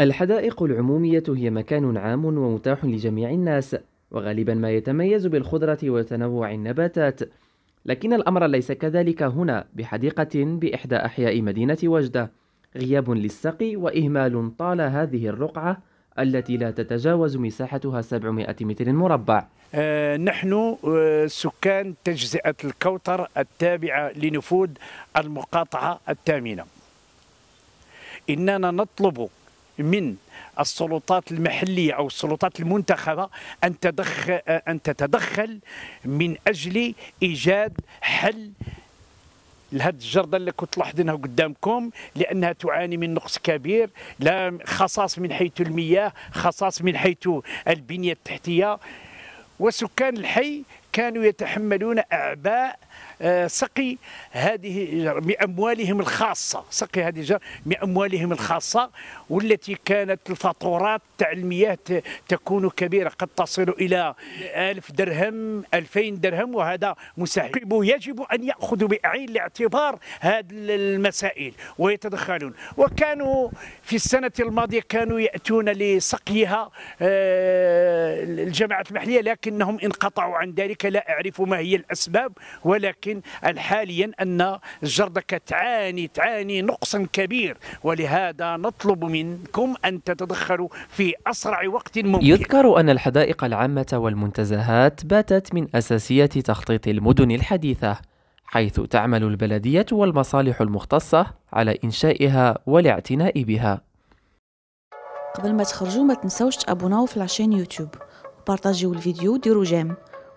الحدائق العمومية هي مكان عام ومتاح لجميع الناس، وغالبا ما يتميز بالخضرة وتنوع النباتات، لكن الأمر ليس كذلك هنا بحديقة بإحدى أحياء مدينة وجدة، غياب للسقي وإهمال طال هذه الرقعة التي لا تتجاوز مساحتها 700 متر مربع آه، نحن آه، سكان تجزئة الكوثر التابعة لنفوذ المقاطعة الثامنة إننا نطلب من السلطات المحلية أو السلطات المنتخبة أن تدخل, آه، أن تتدخل من أجل إيجاد حل لهذه الجرده اللي كنت لاحظينها قدامكم لانها تعاني من نقص كبير لا خصاص من حيث المياه خصاص من حيث البنيه التحتيه وسكان الحي كانوا يتحملون أعباء آه، سقي هذه بأموالهم الخاصة سقي هذه الجار بأموالهم الخاصة والتي كانت الفاتورات تاع المياه تكون كبيرة قد تصل إلى ألف درهم ألفين درهم وهذا مساهم يجب أن يأخذوا بعين الاعتبار هذه المسائل ويتدخلون وكانوا في السنة الماضية كانوا يأتون لسقيها آه، الجماعة المحلية لكنهم انقطعوا عن ذلك ذلك لا أعرف ما هي الأسباب ولكن حاليا أن الجردكة تعاني تعاني نقصا كبير ولهذا نطلب منكم أن تتدخلوا في أسرع وقت ممكن يذكر أن الحدائق العامة والمنتزهات باتت من أساسيات تخطيط المدن الحديثة حيث تعمل البلدية والمصالح المختصة على إنشائها والاعتناء بها قبل ما تخرجوا ما تنسوش تابوناو في العشان يوتيوب وبارطاجيو الفيديو وديروا جيم